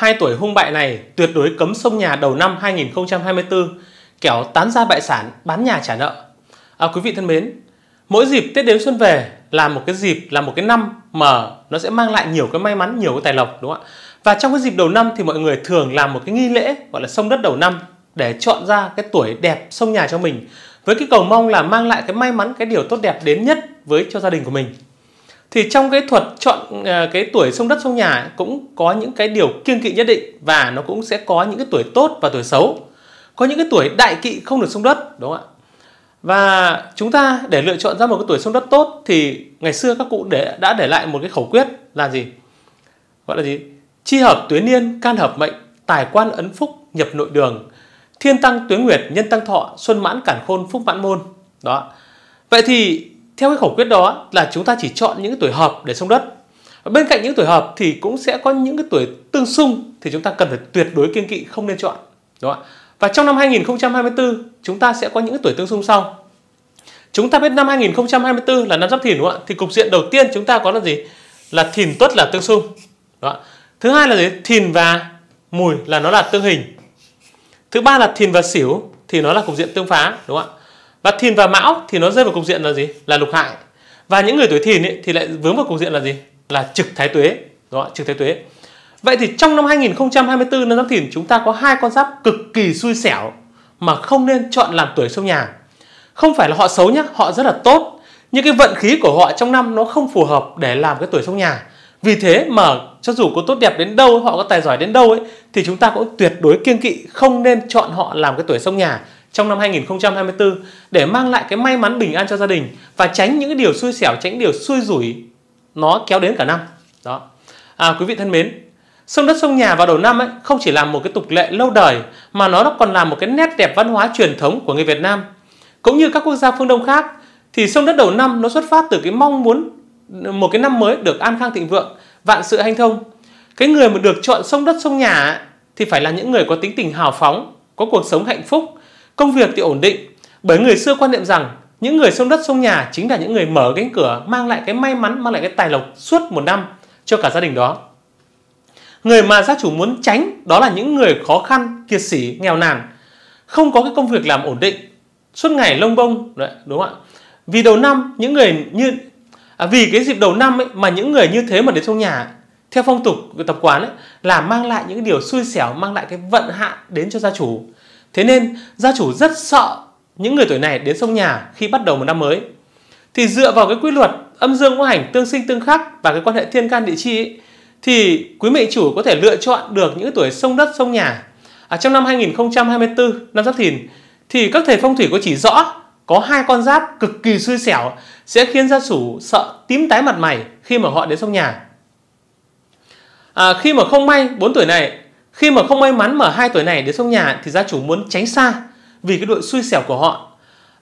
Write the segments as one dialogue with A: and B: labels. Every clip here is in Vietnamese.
A: hai tuổi hung bại này tuyệt đối cấm sông nhà đầu năm 2024, kẻo tán ra bại sản, bán nhà trả nợ. À, quý vị thân mến, mỗi dịp Tết đến xuân về là một cái dịp, là một cái năm mà nó sẽ mang lại nhiều cái may mắn, nhiều cái tài lộc đúng không ạ? Và trong cái dịp đầu năm thì mọi người thường làm một cái nghi lễ gọi là sông đất đầu năm để chọn ra cái tuổi đẹp sông nhà cho mình với cái cầu mong là mang lại cái may mắn, cái điều tốt đẹp đến nhất với cho gia đình của mình thì trong cái thuật chọn à, cái tuổi sông đất sông nhà cũng có những cái điều kiêng kỵ nhất định và nó cũng sẽ có những cái tuổi tốt và tuổi xấu có những cái tuổi đại kỵ không được sông đất đúng không ạ và chúng ta để lựa chọn ra một cái tuổi sông đất tốt thì ngày xưa các cụ để đã để lại một cái khẩu quyết là gì gọi là gì chi hợp tuyến niên can hợp mệnh tài quan ấn phúc nhập nội đường thiên tăng tuyến nguyệt nhân tăng thọ xuân mãn cản khôn phúc mãn môn đó vậy thì theo cái khẩu quyết đó là chúng ta chỉ chọn những cái tuổi hợp để xông đất. bên cạnh những tuổi hợp thì cũng sẽ có những cái tuổi tương xung thì chúng ta cần phải tuyệt đối kiên kỵ không nên chọn. Đúng không ạ? Và trong năm 2024 chúng ta sẽ có những tuổi tương xung sau. Chúng ta biết năm 2024 là năm Giáp Thìn đúng không ạ? Thì cục diện đầu tiên chúng ta có là gì? Là Thìn Tuất là tương xung. Đó. Thứ hai là gì? Thìn và Mùi là nó là tương hình. Thứ ba là Thìn và Sửu thì nó là cục diện tương phá đúng không ạ? và thìn và mão thì nó rơi vào cục diện là gì là lục hại và những người tuổi thìn ấy, thì lại vướng vào cục diện là gì là trực thái tuế đúng không? trực thái tuế vậy thì trong năm 2024 năm giáp thìn chúng ta có hai con giáp cực kỳ xui xẻo mà không nên chọn làm tuổi sông nhà không phải là họ xấu nhé họ rất là tốt nhưng cái vận khí của họ trong năm nó không phù hợp để làm cái tuổi sông nhà vì thế mà cho dù có tốt đẹp đến đâu họ có tài giỏi đến đâu ấy thì chúng ta cũng tuyệt đối kiêng kỵ không nên chọn họ làm cái tuổi sông nhà trong năm 2024 để mang lại cái may mắn bình an cho gia đình và tránh những điều xui xẻo, tránh điều xui rủi nó kéo đến cả năm. Đó. À, quý vị thân mến, sông đất sông nhà vào đầu năm ấy không chỉ là một cái tục lệ lâu đời mà nó còn là một cái nét đẹp văn hóa truyền thống của người Việt Nam. Cũng như các quốc gia phương Đông khác thì sông đất đầu năm nó xuất phát từ cái mong muốn một cái năm mới được an khang thịnh vượng, vạn sự hanh thông. Cái người mà được chọn sông đất sông nhà ấy, thì phải là những người có tính tình hào phóng, có cuộc sống hạnh phúc, Công việc thì ổn định, bởi người xưa quan niệm rằng những người sông đất sông nhà chính là những người mở cánh cửa mang lại cái may mắn, mang lại cái tài lộc suốt một năm cho cả gia đình đó. Người mà gia chủ muốn tránh đó là những người khó khăn, kiệt sĩ nghèo nàn, không có cái công việc làm ổn định, suốt ngày lông bông, đấy, đúng không ạ? Vì đầu năm những người như à, vì cái dịp đầu năm ấy, mà những người như thế mà đến trong nhà theo phong tục tập quán ấy, là mang lại những điều xui xẻo mang lại cái vận hạn đến cho gia chủ Thế nên gia chủ rất sợ những người tuổi này đến sông nhà khi bắt đầu một năm mới. Thì dựa vào cái quy luật âm dương ngũ hành tương sinh tương khắc và cái quan hệ thiên can địa chi ấy, thì quý mệnh chủ có thể lựa chọn được những tuổi sông đất sông nhà. À, trong năm 2024 năm Giáp Thìn thì các thầy phong thủy có chỉ rõ có hai con giáp cực kỳ xui xẻo sẽ khiến gia chủ sợ tím tái mặt mày khi mà họ đến sông nhà. À, khi mà không may bốn tuổi này khi mà không may mắn mở hai tuổi này đến sông nhà thì gia chủ muốn tránh xa vì cái đội xui xẻo của họ.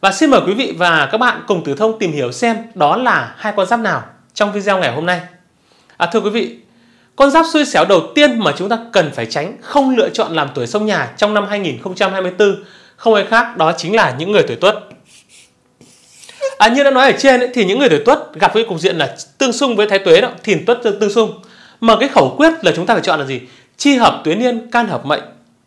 A: Và xin mời quý vị và các bạn cùng Tử Thông tìm hiểu xem đó là hai con giáp nào trong video ngày hôm nay. À, thưa quý vị, con giáp xui xẻo đầu tiên mà chúng ta cần phải tránh không lựa chọn làm tuổi sông nhà trong năm 2024 không ai khác đó chính là những người tuổi tuất. À, như đã nói ở trên ấy, thì những người tuổi tuất gặp cái cục diện là tương xung với thái tuế đó, thìn tuất tương xung. Mà cái khẩu quyết là chúng ta phải chọn là gì? chi hợp tuyến niên can hợp mệnh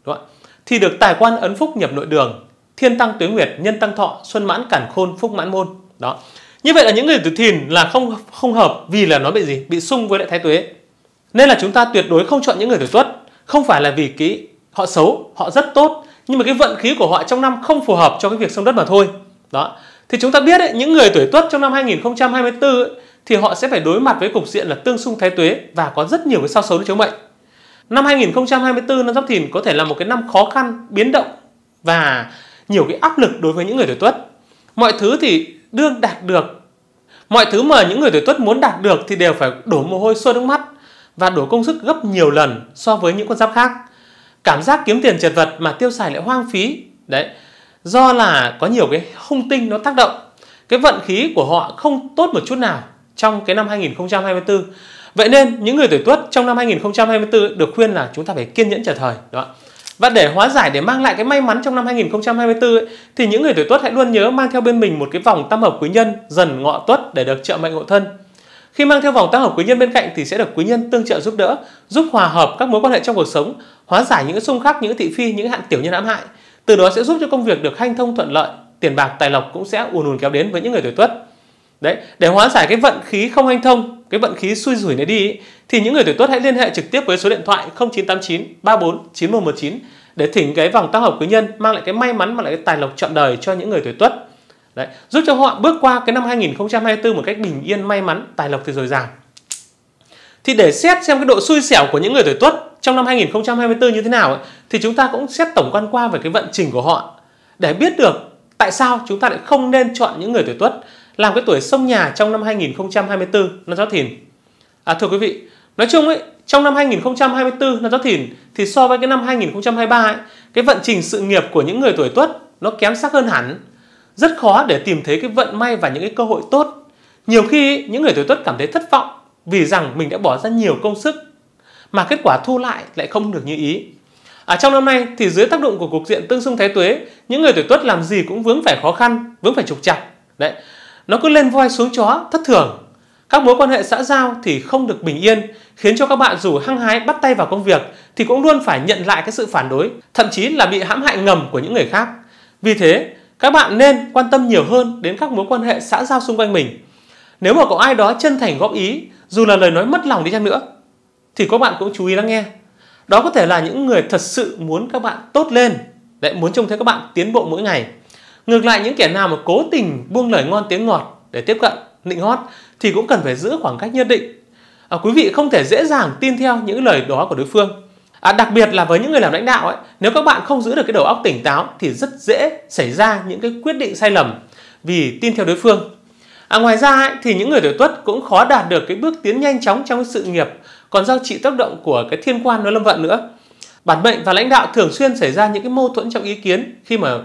A: đúng thì được tài quan ấn phúc nhập nội đường thiên tăng tuyến nguyệt nhân tăng thọ xuân mãn cản khôn phúc mãn môn đó như vậy là những người tuổi thìn là không không hợp vì là nó bị gì bị xung với lại thái tuế nên là chúng ta tuyệt đối không chọn những người tuổi tuất không phải là vì cái họ xấu họ rất tốt nhưng mà cái vận khí của họ trong năm không phù hợp cho cái việc sông đất mà thôi đó thì chúng ta biết ấy, những người tuổi tuất trong năm 2024 ấy, thì họ sẽ phải đối mặt với cục diện là tương xung thái tuế và có rất nhiều cái sao xấu để chống mệnh năm 2024 năm Giáp Thìn có thể là một cái năm khó khăn, biến động và nhiều cái áp lực đối với những người tuổi Tuất. Mọi thứ thì đương đạt được. Mọi thứ mà những người tuổi Tuất muốn đạt được thì đều phải đổ mồ hôi xuôi nước mắt và đổ công sức gấp nhiều lần so với những con giáp khác. Cảm giác kiếm tiền chật vật mà tiêu xài lại hoang phí. Đấy. Do là có nhiều cái hung tinh nó tác động. Cái vận khí của họ không tốt một chút nào trong cái năm 2024 Vậy nên những người tuổi Tuất trong năm 2024 được khuyên là chúng ta phải kiên nhẫn chờ thời. đúng không? Và để hóa giải để mang lại cái may mắn trong năm 2024 ấy, thì những người tuổi Tuất hãy luôn nhớ mang theo bên mình một cái vòng tam hợp quý nhân dần ngọ Tuất để được trợ mệnh hộ thân. Khi mang theo vòng tam hợp quý nhân bên cạnh thì sẽ được quý nhân tương trợ giúp đỡ, giúp hòa hợp các mối quan hệ trong cuộc sống, hóa giải những xung khắc, những thị phi, những hạn tiểu nhân ám hại. Từ đó sẽ giúp cho công việc được hanh thông thuận lợi, tiền bạc tài lộc cũng sẽ ùn ùn kéo đến với những người tuổi Tuất đấy để hóa giải cái vận khí không hanh thông cái vận khí xui rủi này đi ý, thì những người tuổi tuất hãy liên hệ trực tiếp với số điện thoại 0989 34 9119 để thỉnh cái vòng tác hợp quý nhân mang lại cái may mắn mang lại cái tài lộc trọn đời cho những người tuổi tuất đấy giúp cho họ bước qua cái năm 2024 một cách bình yên may mắn tài lộc thì dồi dào thì để xét xem cái độ xui xẻo của những người tuổi tuất trong năm 2024 như thế nào ấy, thì chúng ta cũng xét tổng quan qua về cái vận trình của họ để biết được tại sao chúng ta lại không nên chọn những người tuổi tuất làm cái tuổi sông nhà trong năm 2024 năm giáp thìn. À, thưa quý vị, nói chung ấy, trong năm 2024 năm giáp thìn thì so với cái năm 2023 ấy, cái vận trình sự nghiệp của những người tuổi tuất nó kém sắc hơn hẳn. Rất khó để tìm thấy cái vận may và những cái cơ hội tốt. Nhiều khi ấy, những người tuổi tuất cảm thấy thất vọng vì rằng mình đã bỏ ra nhiều công sức mà kết quả thu lại lại không được như ý. À, trong năm nay thì dưới tác động của cuộc diện tương xung thái tuế, những người tuổi tuất làm gì cũng vướng phải khó khăn, vướng phải trục trặc. Đấy, nó cứ lên voi xuống chó, thất thường. Các mối quan hệ xã giao thì không được bình yên, khiến cho các bạn dù hăng hái bắt tay vào công việc thì cũng luôn phải nhận lại cái sự phản đối, thậm chí là bị hãm hại ngầm của những người khác. Vì thế, các bạn nên quan tâm nhiều hơn đến các mối quan hệ xã giao xung quanh mình. Nếu mà có ai đó chân thành góp ý, dù là lời nói mất lòng đi chăng nữa, thì các bạn cũng chú ý lắng nghe. Đó có thể là những người thật sự muốn các bạn tốt lên, lại muốn trông thấy các bạn tiến bộ mỗi ngày. Ngược lại những kẻ nào mà cố tình buông lời ngon tiếng ngọt để tiếp cận, nịnh hót thì cũng cần phải giữ khoảng cách nhất định. À, quý vị không thể dễ dàng tin theo những lời đó của đối phương. À, đặc biệt là với những người làm lãnh đạo ấy, nếu các bạn không giữ được cái đầu óc tỉnh táo thì rất dễ xảy ra những cái quyết định sai lầm vì tin theo đối phương. À, ngoài ra ấy, thì những người tuổi tuất cũng khó đạt được cái bước tiến nhanh chóng trong sự nghiệp còn do trị tác động của cái thiên quan nó lâm vận nữa bản mệnh và lãnh đạo thường xuyên xảy ra những cái mâu thuẫn trong ý kiến khi mà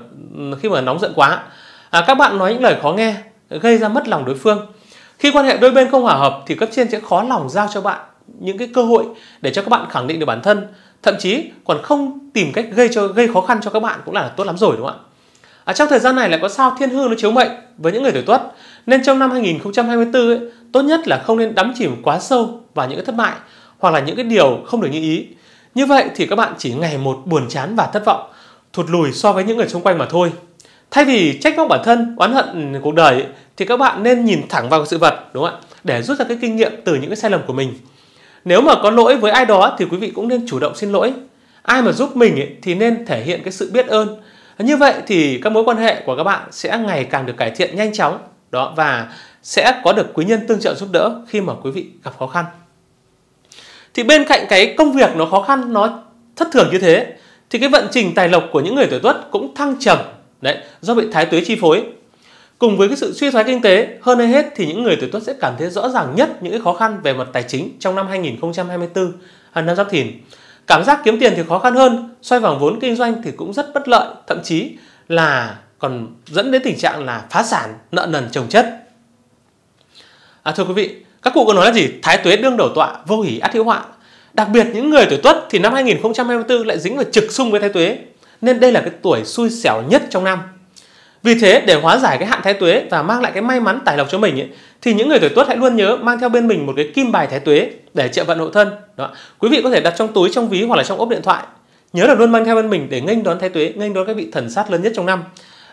A: khi mà nóng giận quá à, các bạn nói những lời khó nghe gây ra mất lòng đối phương khi quan hệ đôi bên không hòa hợp thì cấp trên sẽ khó lòng giao cho bạn những cái cơ hội để cho các bạn khẳng định được bản thân thậm chí còn không tìm cách gây cho gây khó khăn cho các bạn cũng là tốt lắm rồi đúng không ạ à, trong thời gian này lại có sao thiên hương nó chiếu mệnh với những người tuổi tuất nên trong năm 2024 ấy, tốt nhất là không nên đắm chìm quá sâu vào những cái thất bại hoặc là những cái điều không được như ý như vậy thì các bạn chỉ ngày một buồn chán và thất vọng, thụt lùi so với những người xung quanh mà thôi. Thay vì trách móc bản thân, oán hận cuộc đời thì các bạn nên nhìn thẳng vào sự vật đúng không ạ? Để rút ra cái kinh nghiệm từ những cái sai lầm của mình. Nếu mà có lỗi với ai đó thì quý vị cũng nên chủ động xin lỗi. Ai mà giúp mình thì nên thể hiện cái sự biết ơn. Như vậy thì các mối quan hệ của các bạn sẽ ngày càng được cải thiện nhanh chóng đó và sẽ có được quý nhân tương trợ giúp đỡ khi mà quý vị gặp khó khăn thì bên cạnh cái công việc nó khó khăn nó thất thường như thế thì cái vận trình tài lộc của những người tuổi tuất cũng thăng trầm đấy do bị thái tuế chi phối cùng với cái sự suy thoái kinh tế hơn ai hết thì những người tuổi tuất sẽ cảm thấy rõ ràng nhất những cái khó khăn về mặt tài chính trong năm 2024 hàng à, năm giáp thìn cảm giác kiếm tiền thì khó khăn hơn xoay vòng vốn kinh doanh thì cũng rất bất lợi thậm chí là còn dẫn đến tình trạng là phá sản nợ nần chồng chất à, thưa quý vị các cụ có nói là gì thái tuế đương đầu tọa vô hỷ át hữu họa Đặc biệt những người tuổi Tuất thì năm 2024 lại dính vào trực xung với Thái Tuế, nên đây là cái tuổi xui xẻo nhất trong năm. Vì thế để hóa giải cái hạn Thái Tuế và mang lại cái may mắn tài lộc cho mình ấy, thì những người tuổi Tuất hãy luôn nhớ mang theo bên mình một cái kim bài Thái Tuế để trợ vận hộ thân. Đó. Quý vị có thể đặt trong túi, trong ví hoặc là trong ốp điện thoại. Nhớ là luôn mang theo bên mình để nghênh đón Thái Tuế, nghênh đón cái vị thần sát lớn nhất trong năm.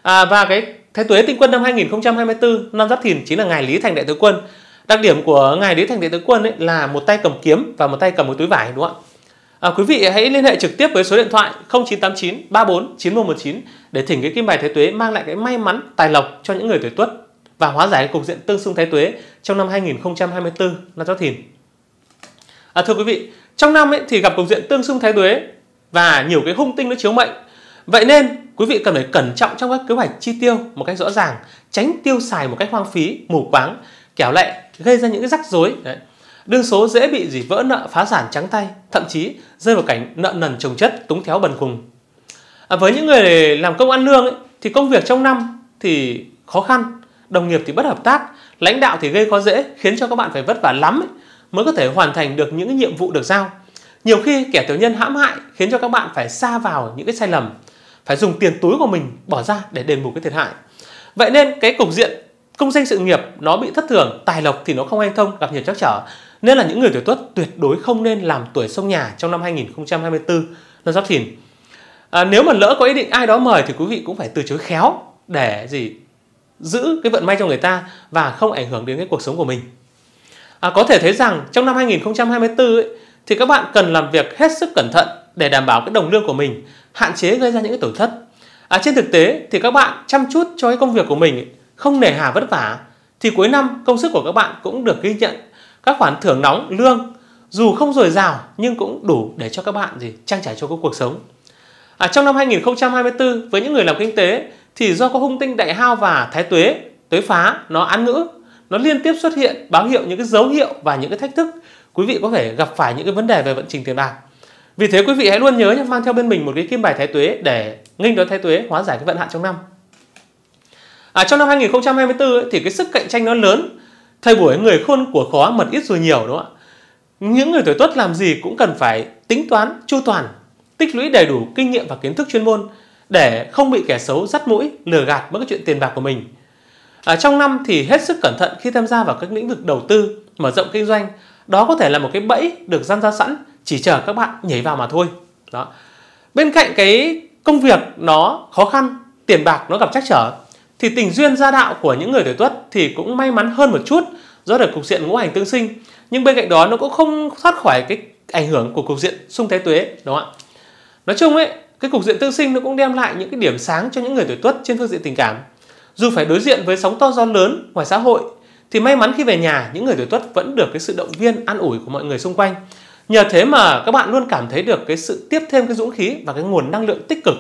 A: À, và cái Thái Tuế Tinh Quân năm 2024, năm Giáp Thìn chính là ngày Lý Thành Đại Tướng Quân đặc điểm của ngài đế thành đại tướng quân ấy là một tay cầm kiếm và một tay cầm một túi vải đúng không ạ à, quý vị hãy liên hệ trực tiếp với số điện thoại 0989 34 9119 để thỉnh cái kim bài thái tuế mang lại cái may mắn tài lộc cho những người tuổi tuất và hóa giải cục diện tương xung thái tuế trong năm 2024 năm chót thìn à, thưa quý vị trong năm ấy thì gặp cục diện tương xung thái tuế và nhiều cái hung tinh nó chiếu mệnh vậy nên quý vị cần phải cẩn trọng trong các kế hoạch chi tiêu một cách rõ ràng tránh tiêu xài một cách hoang phí mù quáng kéo lệ gây ra những cái rắc rối đấy đương số dễ bị gì vỡ nợ phá sản trắng tay thậm chí rơi vào cảnh nợ nần chồng chất túng thiếu bần cùng à, với những người làm công ăn lương ấy, thì công việc trong năm thì khó khăn đồng nghiệp thì bất hợp tác lãnh đạo thì gây khó dễ khiến cho các bạn phải vất vả lắm ấy, mới có thể hoàn thành được những nhiệm vụ được giao nhiều khi kẻ tiểu nhân hãm hại khiến cho các bạn phải xa vào những cái sai lầm phải dùng tiền túi của mình bỏ ra để đền bù cái thiệt hại vậy nên cái cục diện công danh sự nghiệp nó bị thất thường tài lộc thì nó không hanh thông gặp nhiều trắc trở nên là những người tuổi tuất tuyệt đối không nên làm tuổi sông nhà trong năm 2024 năm giáp thìn à, nếu mà lỡ có ý định ai đó mời thì quý vị cũng phải từ chối khéo để gì giữ cái vận may cho người ta và không ảnh hưởng đến cái cuộc sống của mình à, có thể thấy rằng trong năm 2024 ấy, thì các bạn cần làm việc hết sức cẩn thận để đảm bảo cái đồng lương của mình hạn chế gây ra những cái tổn thất à, trên thực tế thì các bạn chăm chút cho cái công việc của mình ấy, không nề hà vất vả thì cuối năm công sức của các bạn cũng được ghi nhận các khoản thưởng nóng lương dù không dồi dào nhưng cũng đủ để cho các bạn gì trang trải cho cuộc sống à, trong năm 2024 với những người làm kinh tế thì do có hung tinh đại hao và thái tuế tuế phá nó án ngữ nó liên tiếp xuất hiện báo hiệu những cái dấu hiệu và những cái thách thức quý vị có thể gặp phải những cái vấn đề về vận trình tiền bạc vì thế quý vị hãy luôn nhớ mang theo bên mình một cái kim bài thái tuế để nghinh đón thái tuế hóa giải cái vận hạn trong năm à, trong năm 2024 ấy, thì cái sức cạnh tranh nó lớn thời buổi người khôn của khó mật ít rồi nhiều đúng không ạ những người tuổi tuất làm gì cũng cần phải tính toán chu toàn tích lũy đầy đủ kinh nghiệm và kiến thức chuyên môn để không bị kẻ xấu dắt mũi lừa gạt mất cái chuyện tiền bạc của mình à, trong năm thì hết sức cẩn thận khi tham gia vào các lĩnh vực đầu tư mở rộng kinh doanh đó có thể là một cái bẫy được gian ra sẵn chỉ chờ các bạn nhảy vào mà thôi đó bên cạnh cái công việc nó khó khăn tiền bạc nó gặp trắc trở thì tình duyên gia đạo của những người tuổi tuất thì cũng may mắn hơn một chút do được cục diện ngũ hành tương sinh nhưng bên cạnh đó nó cũng không thoát khỏi cái ảnh hưởng của cục diện xung thái tuế đúng không ạ nói chung ấy cái cục diện tương sinh nó cũng đem lại những cái điểm sáng cho những người tuổi tuất trên phương diện tình cảm dù phải đối diện với sóng to gió lớn ngoài xã hội thì may mắn khi về nhà những người tuổi tuất vẫn được cái sự động viên an ủi của mọi người xung quanh nhờ thế mà các bạn luôn cảm thấy được cái sự tiếp thêm cái dũng khí và cái nguồn năng lượng tích cực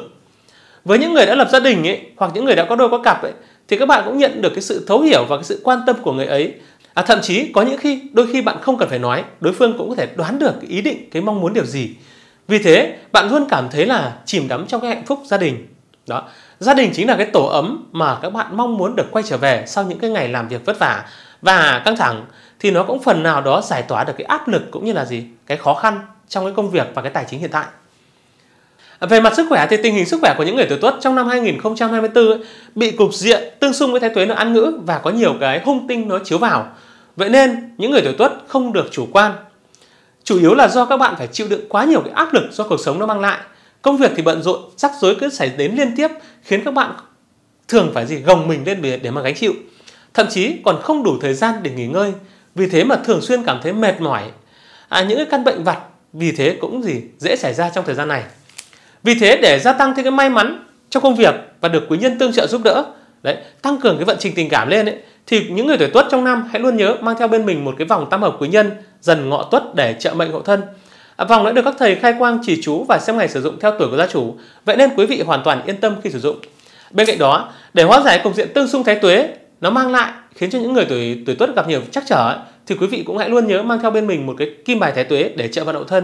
A: với những người đã lập gia đình ấy hoặc những người đã có đôi có cặp ấy thì các bạn cũng nhận được cái sự thấu hiểu và cái sự quan tâm của người ấy à, thậm chí có những khi đôi khi bạn không cần phải nói đối phương cũng có thể đoán được cái ý định cái mong muốn điều gì vì thế bạn luôn cảm thấy là chìm đắm trong cái hạnh phúc gia đình đó gia đình chính là cái tổ ấm mà các bạn mong muốn được quay trở về sau những cái ngày làm việc vất vả và căng thẳng thì nó cũng phần nào đó giải tỏa được cái áp lực cũng như là gì cái khó khăn trong cái công việc và cái tài chính hiện tại về mặt sức khỏe thì tình hình sức khỏe của những người tuổi Tuất trong năm 2024 ấy, bị cục diện tương xung với thái tuế nó ăn ngữ và có nhiều cái hung tinh nó chiếu vào. Vậy nên những người tuổi Tuất không được chủ quan. Chủ yếu là do các bạn phải chịu đựng quá nhiều cái áp lực do cuộc sống nó mang lại. Công việc thì bận rộn, rắc rối cứ xảy đến liên tiếp khiến các bạn thường phải gì gồng mình lên để mà gánh chịu. Thậm chí còn không đủ thời gian để nghỉ ngơi. Vì thế mà thường xuyên cảm thấy mệt mỏi. À, những cái căn bệnh vặt vì thế cũng gì dễ xảy ra trong thời gian này. Vì thế để gia tăng thêm cái may mắn trong công việc và được quý nhân tương trợ giúp đỡ, đấy, tăng cường cái vận trình tình cảm lên ấy, thì những người tuổi Tuất trong năm hãy luôn nhớ mang theo bên mình một cái vòng tam hợp quý nhân dần ngọ Tuất để trợ mệnh hộ thân. À, vòng đã được các thầy khai quang chỉ chú và xem ngày sử dụng theo tuổi của gia chủ, vậy nên quý vị hoàn toàn yên tâm khi sử dụng. Bên cạnh đó, để hóa giải cục diện tương xung thái tuế nó mang lại khiến cho những người tuổi tuổi Tuất gặp nhiều trắc trở thì quý vị cũng hãy luôn nhớ mang theo bên mình một cái kim bài thái tuế để trợ vận hộ thân.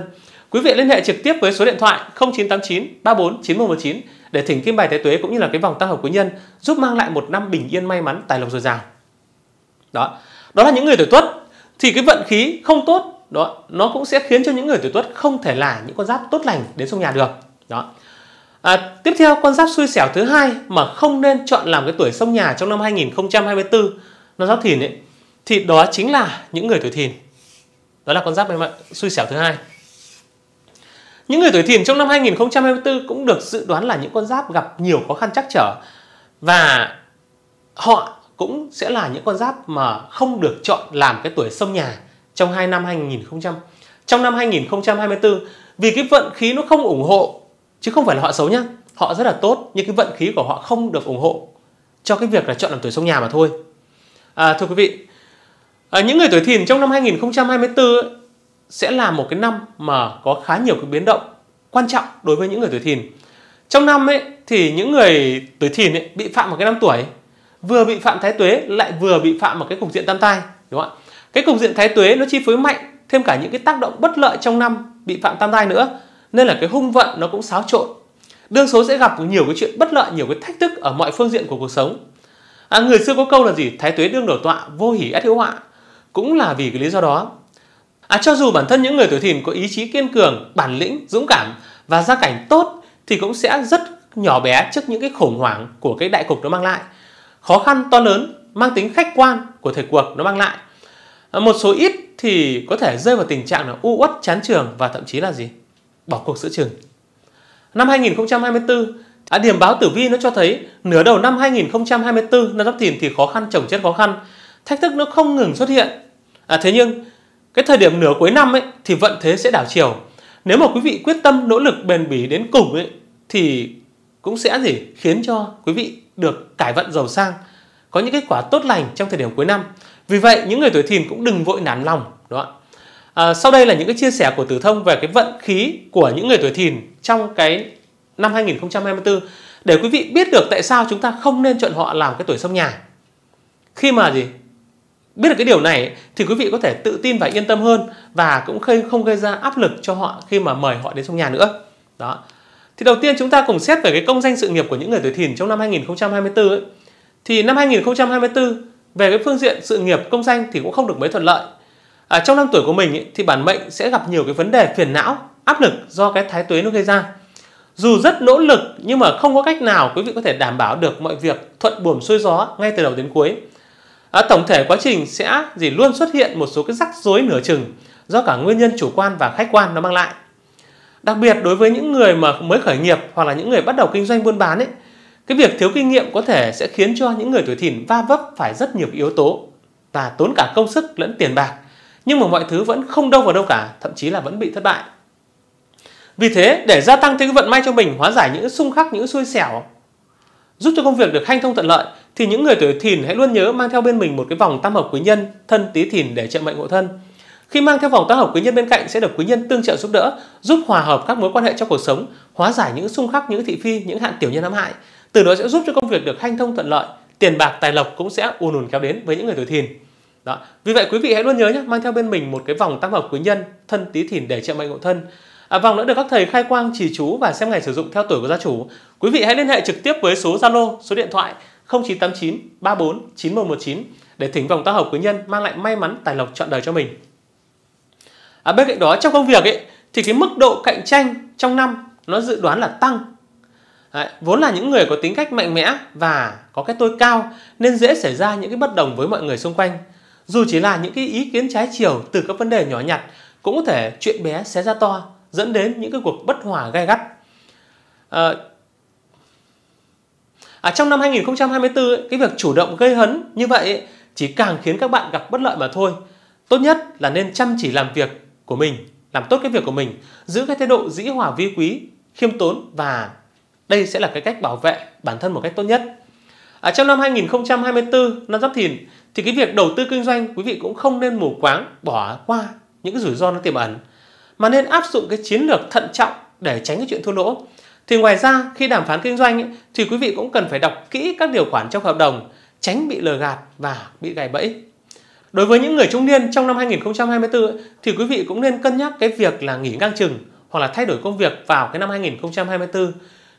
A: Quý vị liên hệ trực tiếp với số điện thoại 0989 34 9119 để thỉnh kim bài tế tuế cũng như là cái vòng tăng hợp quý nhân giúp mang lại một năm bình yên may mắn tài lộc dồi dào. Đó. Đó là những người tuổi Tuất thì cái vận khí không tốt đó nó cũng sẽ khiến cho những người tuổi Tuất không thể là những con giáp tốt lành đến trong nhà được. Đó. À, tiếp theo con giáp xui xẻo thứ hai mà không nên chọn làm cái tuổi sông nhà trong năm 2024 nó giáp thìn ấy thì đó chính là những người tuổi thìn đó là con giáp xui xẻo thứ hai những người tuổi thìn trong năm 2024 cũng được dự đoán là những con giáp gặp nhiều khó khăn chắc trở và họ cũng sẽ là những con giáp mà không được chọn làm cái tuổi sông nhà trong hai năm 2000 trong năm 2024 vì cái vận khí nó không ủng hộ chứ không phải là họ xấu nhá họ rất là tốt nhưng cái vận khí của họ không được ủng hộ cho cái việc là chọn làm tuổi sông nhà mà thôi à, thưa quý vị à, những người tuổi thìn trong năm 2024 ấy, sẽ là một cái năm mà có khá nhiều cái biến động quan trọng đối với những người tuổi thìn. Trong năm ấy thì những người tuổi thìn ấy bị phạm vào cái năm tuổi, vừa bị phạm thái tuế lại vừa bị phạm vào cái cục diện tam tai, đúng không ạ? Cái cục diện thái tuế nó chi phối mạnh thêm cả những cái tác động bất lợi trong năm bị phạm tam tai nữa, nên là cái hung vận nó cũng xáo trộn. Đương số sẽ gặp nhiều cái chuyện bất lợi, nhiều cái thách thức ở mọi phương diện của cuộc sống. À, người xưa có câu là gì? Thái tuế đương đổ tọa, vô hỉ ắt hiếu họa. Cũng là vì cái lý do đó À, cho dù bản thân những người tuổi thìn có ý chí kiên cường, bản lĩnh, dũng cảm và gia cảnh tốt thì cũng sẽ rất nhỏ bé trước những cái khủng hoảng của cái đại cục nó mang lại. Khó khăn to lớn mang tính khách quan của thời cuộc nó mang lại. À, một số ít thì có thể rơi vào tình trạng là u uất, chán trường và thậm chí là gì? Bỏ cuộc giữa trường. Năm 2024, à, điểm báo tử vi nó cho thấy nửa đầu năm 2024 năm giáp thìn thì khó khăn chồng chất khó khăn, thách thức nó không ngừng xuất hiện. À, thế nhưng cái thời điểm nửa cuối năm ấy thì vận thế sẽ đảo chiều nếu mà quý vị quyết tâm nỗ lực bền bỉ đến cùng ấy thì cũng sẽ gì khiến cho quý vị được cải vận giàu sang có những kết quả tốt lành trong thời điểm cuối năm vì vậy những người tuổi thìn cũng đừng vội nản lòng đúng không à, sau đây là những cái chia sẻ của tử thông về cái vận khí của những người tuổi thìn trong cái năm 2024 để quý vị biết được tại sao chúng ta không nên chọn họ làm cái tuổi sông nhà khi mà gì biết được cái điều này thì quý vị có thể tự tin và yên tâm hơn và cũng không gây ra áp lực cho họ khi mà mời họ đến trong nhà nữa đó thì đầu tiên chúng ta cùng xét về cái công danh sự nghiệp của những người tuổi thìn trong năm 2024 ấy. thì năm 2024 về cái phương diện sự nghiệp công danh thì cũng không được mấy thuận lợi à, trong năm tuổi của mình ấy, thì bản mệnh sẽ gặp nhiều cái vấn đề phiền não áp lực do cái thái tuế nó gây ra dù rất nỗ lực nhưng mà không có cách nào quý vị có thể đảm bảo được mọi việc thuận buồm xuôi gió ngay từ đầu đến cuối à, tổng thể quá trình sẽ gì luôn xuất hiện một số cái rắc rối nửa chừng do cả nguyên nhân chủ quan và khách quan nó mang lại đặc biệt đối với những người mà mới khởi nghiệp hoặc là những người bắt đầu kinh doanh buôn bán ấy cái việc thiếu kinh nghiệm có thể sẽ khiến cho những người tuổi thìn va vấp phải rất nhiều yếu tố và tốn cả công sức lẫn tiền bạc nhưng mà mọi thứ vẫn không đâu vào đâu cả thậm chí là vẫn bị thất bại vì thế để gia tăng thêm vận may cho mình hóa giải những xung khắc những xui xẻo giúp cho công việc được hanh thông thuận lợi thì những người tuổi thìn hãy luôn nhớ mang theo bên mình một cái vòng tam hợp quý nhân thân tý thìn để trợ mệnh ngộ thân khi mang theo vòng tam hợp quý nhân bên cạnh sẽ được quý nhân tương trợ giúp đỡ giúp hòa hợp các mối quan hệ trong cuộc sống hóa giải những xung khắc những thị phi những hạn tiểu nhân ám hại từ đó sẽ giúp cho công việc được hanh thông thuận lợi tiền bạc tài lộc cũng sẽ ùn ùn kéo đến với những người tuổi thìn đó. Vì vậy quý vị hãy luôn nhớ nhé, mang theo bên mình một cái vòng tam hợp quý nhân thân tí thìn để trợ mệnh ngộ thân. À, vòng đã được các thầy khai quang chỉ chú và xem ngày sử dụng theo tuổi của gia chủ. Quý vị hãy liên hệ trực tiếp với số Zalo, số điện thoại 0989 34 9119 để thỉnh vòng tác hợp quý nhân mang lại may mắn tài lộc trọn đời cho mình. À, bên cạnh đó trong công việc ấy, thì cái mức độ cạnh tranh trong năm nó dự đoán là tăng. Đấy, vốn là những người có tính cách mạnh mẽ và có cái tôi cao nên dễ xảy ra những cái bất đồng với mọi người xung quanh. Dù chỉ là những cái ý kiến trái chiều từ các vấn đề nhỏ nhặt cũng có thể chuyện bé xé ra to dẫn đến những cái cuộc bất hòa gai gắt. À, à, trong năm 2024 ấy, cái việc chủ động gây hấn như vậy ấy, chỉ càng khiến các bạn gặp bất lợi mà thôi. Tốt nhất là nên chăm chỉ làm việc của mình, làm tốt cái việc của mình, giữ cái thái độ dĩ hòa vi quý, khiêm tốn và đây sẽ là cái cách bảo vệ bản thân một cách tốt nhất. À, trong năm 2024, năm Giáp Thìn thì cái việc đầu tư kinh doanh quý vị cũng không nên mù quáng bỏ qua những cái rủi ro nó tiềm ẩn mà nên áp dụng cái chiến lược thận trọng để tránh cái chuyện thua lỗ. Thì ngoài ra khi đàm phán kinh doanh ấy, thì quý vị cũng cần phải đọc kỹ các điều khoản trong hợp đồng tránh bị lừa gạt và bị gài bẫy. Đối với những người trung niên trong năm 2024 thì quý vị cũng nên cân nhắc cái việc là nghỉ ngang chừng hoặc là thay đổi công việc vào cái năm 2024.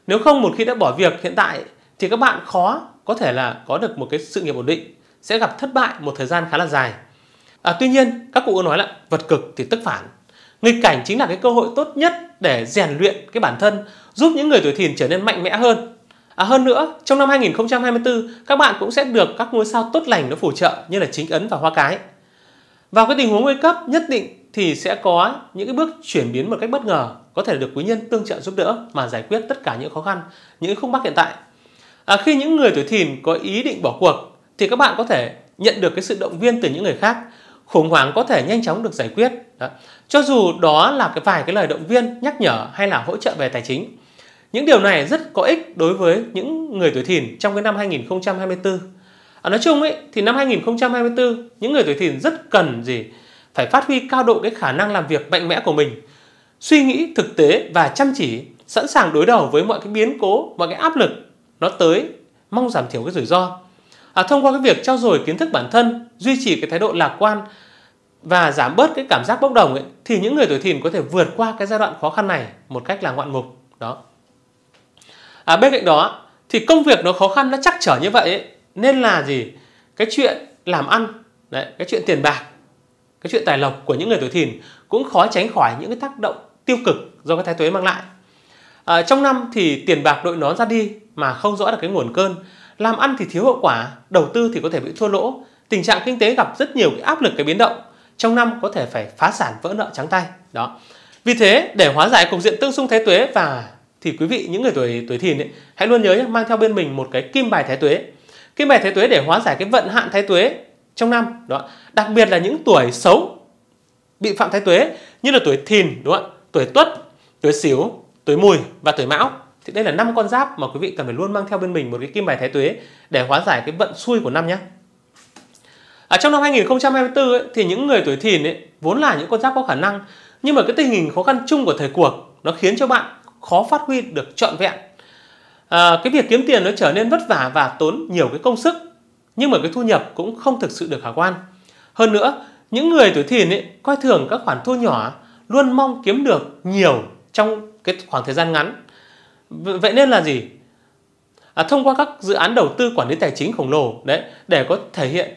A: Nếu không một khi đã bỏ việc hiện tại thì các bạn khó có thể là có được một cái sự nghiệp ổn định, sẽ gặp thất bại một thời gian khá là dài. À, tuy nhiên các cụ nói là vật cực thì tức phản Nghịch cảnh chính là cái cơ hội tốt nhất để rèn luyện cái bản thân, giúp những người tuổi thìn trở nên mạnh mẽ hơn. À, hơn nữa, trong năm 2024, các bạn cũng sẽ được các ngôi sao tốt lành nó phù trợ như là chính ấn và hoa cái. Vào cái tình huống nguy cấp nhất định thì sẽ có những cái bước chuyển biến một cách bất ngờ, có thể được quý nhân tương trợ giúp đỡ mà giải quyết tất cả những khó khăn, những khúc mắc hiện tại. À, khi những người tuổi thìn có ý định bỏ cuộc thì các bạn có thể nhận được cái sự động viên từ những người khác khủng hoảng có thể nhanh chóng được giải quyết đó. cho dù đó là cái vài cái lời động viên nhắc nhở hay là hỗ trợ về tài chính những điều này rất có ích đối với những người tuổi thìn trong cái năm 2024 à, nói chung ấy thì năm 2024 những người tuổi thìn rất cần gì phải phát huy cao độ cái khả năng làm việc mạnh mẽ của mình suy nghĩ thực tế và chăm chỉ sẵn sàng đối đầu với mọi cái biến cố mọi cái áp lực nó tới mong giảm thiểu cái rủi ro à, thông qua cái việc trao dồi kiến thức bản thân duy trì cái thái độ lạc quan và giảm bớt cái cảm giác bốc đồng ấy, thì những người tuổi thìn có thể vượt qua cái giai đoạn khó khăn này một cách là ngoạn mục đó à, bên cạnh đó thì công việc nó khó khăn nó chắc trở như vậy ấy, nên là gì cái chuyện làm ăn đấy, cái chuyện tiền bạc cái chuyện tài lộc của những người tuổi thìn cũng khó tránh khỏi những cái tác động tiêu cực do cái thái tuế mang lại à, trong năm thì tiền bạc đội nón ra đi mà không rõ được cái nguồn cơn làm ăn thì thiếu hiệu quả, đầu tư thì có thể bị thua lỗ, tình trạng kinh tế gặp rất nhiều cái áp lực cái biến động, trong năm có thể phải phá sản vỡ nợ trắng tay. Đó. Vì thế để hóa giải cục diện tương xung thái tuế và thì quý vị những người tuổi tuổi thìn ấy, hãy luôn nhớ mang theo bên mình một cái kim bài thái tuế. Kim bài thái tuế để hóa giải cái vận hạn thái tuế trong năm đó. Đặc biệt là những tuổi xấu bị phạm thái tuế như là tuổi thìn đúng không ạ? Tuổi tuất, tuổi sửu, tuổi mùi và tuổi mão thì đây là năm con giáp mà quý vị cần phải luôn mang theo bên mình một cái kim bài thái tuế để hóa giải cái vận xui của năm nhé ở à, trong năm 2024 ấy, thì những người tuổi thìn ấy, vốn là những con giáp có khả năng nhưng mà cái tình hình khó khăn chung của thời cuộc nó khiến cho bạn khó phát huy được trọn vẹn à, cái việc kiếm tiền nó trở nên vất vả và tốn nhiều cái công sức nhưng mà cái thu nhập cũng không thực sự được khả quan hơn nữa những người tuổi thìn ấy, coi thường các khoản thu nhỏ luôn mong kiếm được nhiều trong cái khoảng thời gian ngắn vậy nên là gì à, thông qua các dự án đầu tư quản lý tài chính khổng lồ đấy để có thể hiện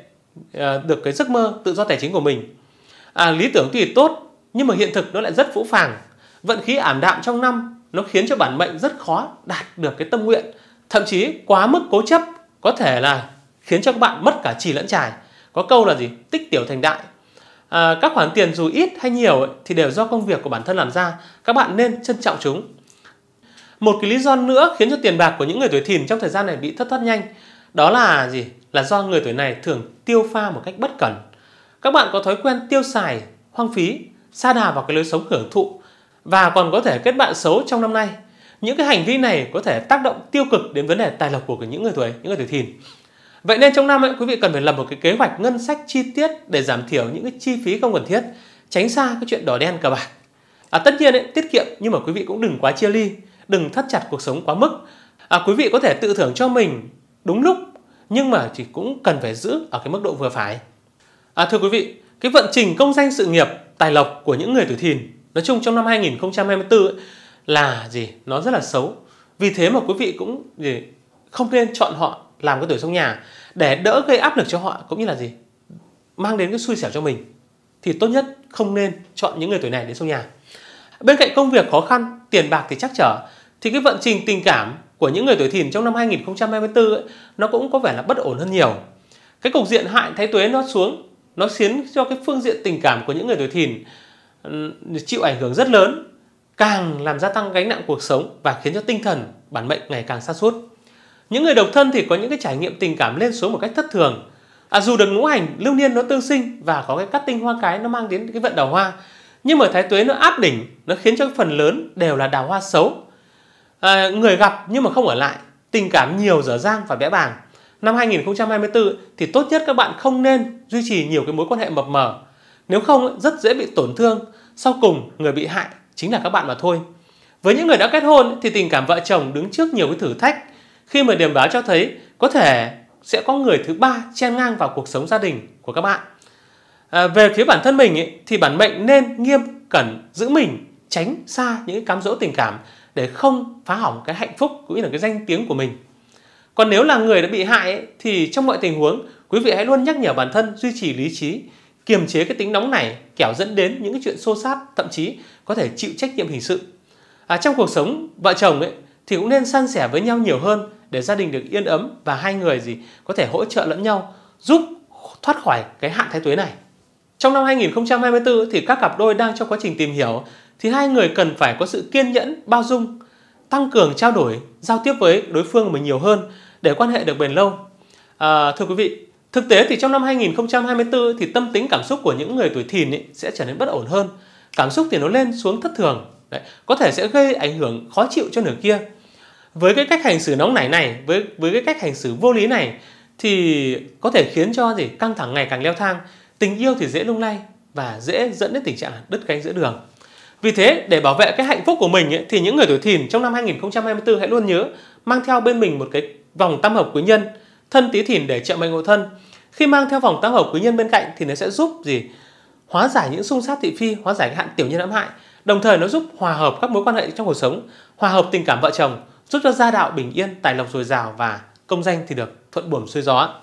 A: à, được cái giấc mơ tự do tài chính của mình à, lý tưởng thì tốt nhưng mà hiện thực nó lại rất phũ phàng vận khí ảm đạm trong năm nó khiến cho bản mệnh rất khó đạt được cái tâm nguyện thậm chí quá mức cố chấp có thể là khiến cho các bạn mất cả trì lẫn trải có câu là gì tích tiểu thành đại à, các khoản tiền dù ít hay nhiều ấy, thì đều do công việc của bản thân làm ra các bạn nên trân trọng chúng một cái lý do nữa khiến cho tiền bạc của những người tuổi thìn trong thời gian này bị thất thoát nhanh đó là gì? Là do người tuổi này thường tiêu pha một cách bất cẩn. Các bạn có thói quen tiêu xài, hoang phí, xa đà vào cái lối sống hưởng thụ và còn có thể kết bạn xấu trong năm nay. Những cái hành vi này có thể tác động tiêu cực đến vấn đề tài lộc của những người tuổi những người tuổi thìn. Vậy nên trong năm ấy, quý vị cần phải lập một cái kế hoạch ngân sách chi tiết để giảm thiểu những cái chi phí không cần thiết, tránh xa cái chuyện đỏ đen cờ bạc. À, tất nhiên ấy, tiết kiệm nhưng mà quý vị cũng đừng quá chia ly đừng thắt chặt cuộc sống quá mức. À, quý vị có thể tự thưởng cho mình đúng lúc nhưng mà chỉ cũng cần phải giữ ở cái mức độ vừa phải. À, thưa quý vị, cái vận trình công danh sự nghiệp, tài lộc của những người tuổi thìn nói chung trong năm 2024 ấy, là gì? Nó rất là xấu. Vì thế mà quý vị cũng gì không nên chọn họ làm cái tuổi trong nhà để đỡ gây áp lực cho họ cũng như là gì mang đến cái xui xẻo cho mình thì tốt nhất không nên chọn những người tuổi này đến trong nhà Bên cạnh công việc khó khăn, tiền bạc thì chắc trở, thì cái vận trình tình cảm của những người tuổi thìn trong năm 2024 ấy, nó cũng có vẻ là bất ổn hơn nhiều. Cái cục diện hại thái tuế nó xuống, nó khiến cho cái phương diện tình cảm của những người tuổi thìn ừ, chịu ảnh hưởng rất lớn, càng làm gia tăng gánh nặng cuộc sống và khiến cho tinh thần bản mệnh ngày càng xa suốt. Những người độc thân thì có những cái trải nghiệm tình cảm lên xuống một cách thất thường. À, dù được ngũ hành lưu niên nó tương sinh và có cái cắt tinh hoa cái nó mang đến cái vận đào hoa nhưng mà thái tuế nó áp đỉnh nó khiến cho phần lớn đều là đào hoa xấu à, người gặp nhưng mà không ở lại tình cảm nhiều dở dang và bẽ bàng năm 2024 thì tốt nhất các bạn không nên duy trì nhiều cái mối quan hệ mập mờ nếu không rất dễ bị tổn thương sau cùng người bị hại chính là các bạn mà thôi với những người đã kết hôn thì tình cảm vợ chồng đứng trước nhiều cái thử thách khi mà điểm báo cho thấy có thể sẽ có người thứ ba chen ngang vào cuộc sống gia đình của các bạn à, về phía bản thân mình ấy, thì bản mệnh nên nghiêm cẩn giữ mình tránh xa những cám dỗ tình cảm để không phá hỏng cái hạnh phúc cũng như là cái danh tiếng của mình còn nếu là người đã bị hại ấy, thì trong mọi tình huống quý vị hãy luôn nhắc nhở bản thân duy trì lý trí kiềm chế cái tính nóng này kẻo dẫn đến những cái chuyện xô xát thậm chí có thể chịu trách nhiệm hình sự à, trong cuộc sống vợ chồng ấy thì cũng nên san sẻ với nhau nhiều hơn để gia đình được yên ấm và hai người gì có thể hỗ trợ lẫn nhau giúp thoát khỏi cái hạn thái tuế này trong năm 2024 thì các cặp đôi đang trong quá trình tìm hiểu thì hai người cần phải có sự kiên nhẫn, bao dung, tăng cường trao đổi, giao tiếp với đối phương mình nhiều hơn để quan hệ được bền lâu. À, thưa quý vị, thực tế thì trong năm 2024 thì tâm tính cảm xúc của những người tuổi thìn ấy sẽ trở nên bất ổn hơn. Cảm xúc thì nó lên xuống thất thường, Đấy, có thể sẽ gây ảnh hưởng khó chịu cho nửa kia. Với cái cách hành xử nóng nảy này, với với cái cách hành xử vô lý này thì có thể khiến cho gì căng thẳng ngày càng leo thang tình yêu thì dễ lung lay và dễ dẫn đến tình trạng đứt gánh giữa đường. Vì thế, để bảo vệ cái hạnh phúc của mình thì những người tuổi thìn trong năm 2024 hãy luôn nhớ mang theo bên mình một cái vòng tam hợp quý nhân, thân tí thìn để trợ mệnh hộ thân. Khi mang theo vòng tam hợp quý nhân bên cạnh thì nó sẽ giúp gì? Hóa giải những xung sát thị phi, hóa giải cái hạn tiểu nhân hãm hại. Đồng thời nó giúp hòa hợp các mối quan hệ trong cuộc sống, hòa hợp tình cảm vợ chồng, giúp cho gia đạo bình yên, tài lộc dồi dào và công danh thì được thuận buồm xuôi gió.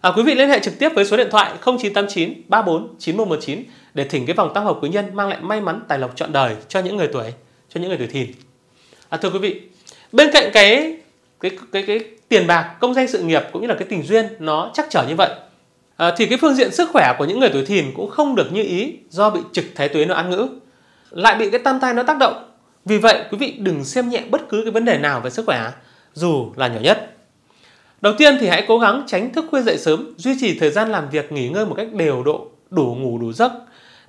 A: À, quý vị liên hệ trực tiếp với số điện thoại 0989 34 9119 để thỉnh cái vòng tam hợp quý nhân mang lại may mắn tài lộc trọn đời cho những người tuổi cho những người tuổi thìn. À, thưa quý vị, bên cạnh cái cái cái cái tiền bạc, công danh sự nghiệp cũng như là cái tình duyên nó chắc trở như vậy à, thì cái phương diện sức khỏe của những người tuổi thìn cũng không được như ý do bị trực thái tuế nó ăn ngữ lại bị cái tam tai nó tác động vì vậy quý vị đừng xem nhẹ bất cứ cái vấn đề nào về sức khỏe dù là nhỏ nhất Đầu tiên thì hãy cố gắng tránh thức khuya dậy sớm, duy trì thời gian làm việc nghỉ ngơi một cách đều độ, đủ ngủ đủ giấc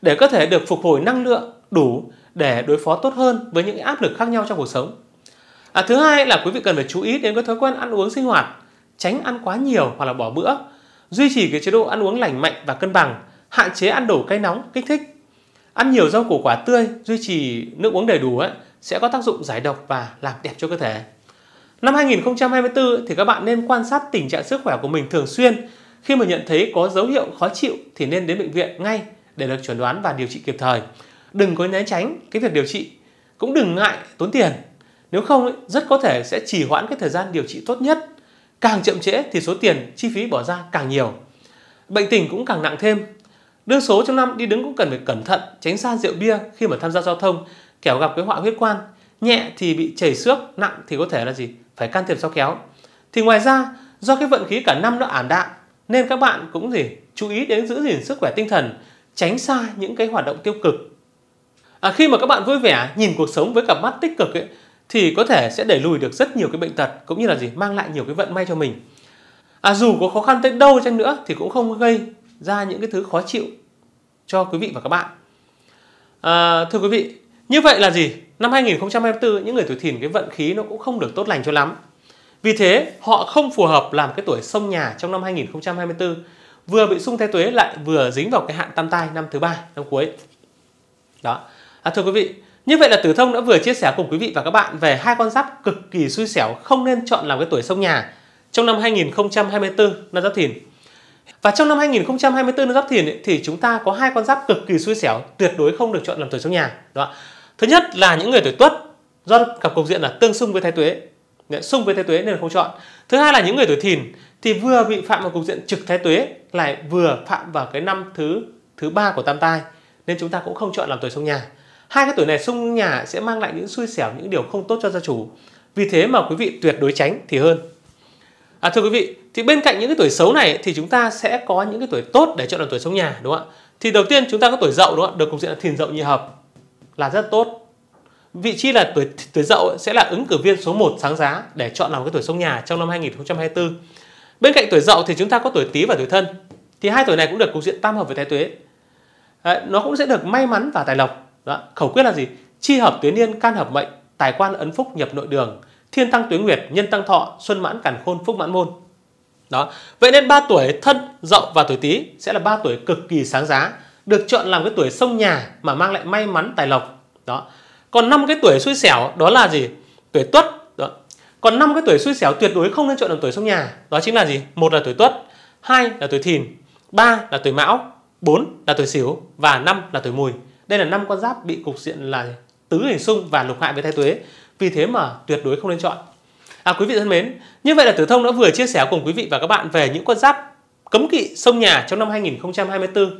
A: để có thể được phục hồi năng lượng đủ để đối phó tốt hơn với những áp lực khác nhau trong cuộc sống. À, thứ hai là quý vị cần phải chú ý đến các thói quen ăn uống sinh hoạt, tránh ăn quá nhiều hoặc là bỏ bữa, duy trì cái chế độ ăn uống lành mạnh và cân bằng, hạn chế ăn đồ cay nóng, kích thích. Ăn nhiều rau củ quả tươi, duy trì nước uống đầy đủ ấy, sẽ có tác dụng giải độc và làm đẹp cho cơ thể. Năm 2024 thì các bạn nên quan sát tình trạng sức khỏe của mình thường xuyên. Khi mà nhận thấy có dấu hiệu khó chịu thì nên đến bệnh viện ngay để được chuẩn đoán và điều trị kịp thời. Đừng có né tránh cái việc điều trị, cũng đừng ngại tốn tiền. Nếu không rất có thể sẽ trì hoãn cái thời gian điều trị tốt nhất. Càng chậm trễ thì số tiền chi phí bỏ ra càng nhiều. Bệnh tình cũng càng nặng thêm. Đương số trong năm đi đứng cũng cần phải cẩn thận, tránh xa rượu bia khi mà tham gia giao thông, kẻo gặp cái họa huyết quan. Nhẹ thì bị chảy xước, nặng thì có thể là gì? phải can thiệp sao kéo thì ngoài ra do cái vận khí cả năm nó ảm đạm nên các bạn cũng gì chú ý đến giữ gìn sức khỏe tinh thần tránh xa những cái hoạt động tiêu cực à, khi mà các bạn vui vẻ nhìn cuộc sống với cặp mắt tích cực ấy, thì có thể sẽ đẩy lùi được rất nhiều cái bệnh tật cũng như là gì mang lại nhiều cái vận may cho mình à, dù có khó khăn tới đâu chăng nữa thì cũng không gây ra những cái thứ khó chịu cho quý vị và các bạn à, thưa quý vị như vậy là gì Năm 2024, những người tuổi thìn cái vận khí nó cũng không được tốt lành cho lắm. Vì thế, họ không phù hợp làm cái tuổi sông nhà trong năm 2024. Vừa bị xung thái tuế lại vừa dính vào cái hạn tam tai năm thứ ba năm cuối. Đó. À, thưa quý vị, như vậy là Tử Thông đã vừa chia sẻ cùng quý vị và các bạn về hai con giáp cực kỳ xui xẻo không nên chọn làm cái tuổi sông nhà trong năm 2024 năm Giáp Thìn. Và trong năm 2024 năm Giáp Thìn ấy, thì chúng ta có hai con giáp cực kỳ xui xẻo tuyệt đối không được chọn làm tuổi sông nhà. Đó thứ nhất là những người tuổi tuất do gặp cục diện là tương xung với thái tuế xung với thái tuế nên không chọn thứ hai là những người tuổi thìn thì vừa bị phạm vào cục diện trực thái tuế lại vừa phạm vào cái năm thứ thứ ba của tam tai nên chúng ta cũng không chọn làm tuổi xung nhà hai cái tuổi này xung nhà sẽ mang lại những xui xẻo những điều không tốt cho gia chủ vì thế mà quý vị tuyệt đối tránh thì hơn à, thưa quý vị thì bên cạnh những cái tuổi xấu này thì chúng ta sẽ có những cái tuổi tốt để chọn làm tuổi xung nhà đúng không ạ thì đầu tiên chúng ta có tuổi dậu đúng không ạ được cục diện là thìn dậu nhị hợp là rất tốt vị trí là tuổi tuổi dậu sẽ là ứng cử viên số 1 sáng giá để chọn làm cái tuổi sông nhà trong năm 2024 bên cạnh tuổi dậu thì chúng ta có tuổi tý và tuổi thân thì hai tuổi này cũng được cục diện tam hợp với thái tuế Đấy, nó cũng sẽ được may mắn và tài lộc Đó. khẩu quyết là gì chi hợp tuyến niên can hợp mệnh tài quan ấn phúc nhập nội đường thiên tăng tuyến nguyệt nhân tăng thọ xuân mãn càn khôn phúc mãn môn đó vậy nên ba tuổi thân dậu và tuổi tý sẽ là ba tuổi cực kỳ sáng giá được chọn làm cái tuổi sông nhà mà mang lại may mắn tài lộc đó còn năm cái tuổi xui xẻo đó là gì tuổi tuất đó. còn năm cái tuổi xui xẻo tuyệt đối không nên chọn làm tuổi sông nhà đó chính là gì một là tuổi tuất hai là tuổi thìn ba là tuổi mão bốn là tuổi sửu và năm là tuổi mùi đây là năm con giáp bị cục diện là tứ hình xung và lục hại với thái tuế vì thế mà tuyệt đối không nên chọn à quý vị thân mến như vậy là tử thông đã vừa chia sẻ cùng quý vị và các bạn về những con giáp cấm kỵ sông nhà trong năm 2024